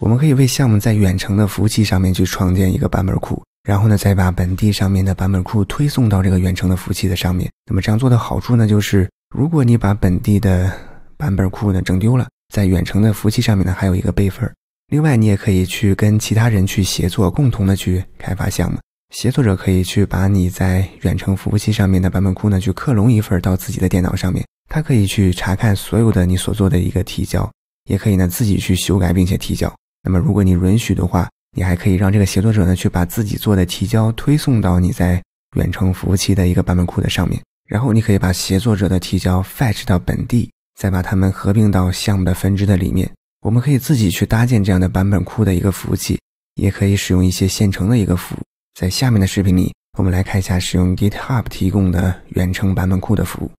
我们可以为项目在远程的服务器上面去创建一个版本库，然后呢，再把本地上面的版本库推送到这个远程的服务器的上面。那么这样做的好处呢，就是如果你把本地的版本库呢整丢了，在远程的服务器上面呢还有一个备份儿。另外，你也可以去跟其他人去协作，共同的去开发项目。协作者可以去把你在远程服务器上面的版本库呢去克隆一份到自己的电脑上面，他可以去查看所有的你所做的一个提交，也可以呢自己去修改并且提交。那么，如果你允许的话，你还可以让这个协作者呢去把自己做的提交推送到你在远程服务器的一个版本库的上面，然后你可以把协作者的提交 fetch 到本地，再把它们合并到项目的分支的里面。我们可以自己去搭建这样的版本库的一个服务器，也可以使用一些现成的一个服务。在下面的视频里，我们来看一下使用 GitHub 提供的远程版本库的服务。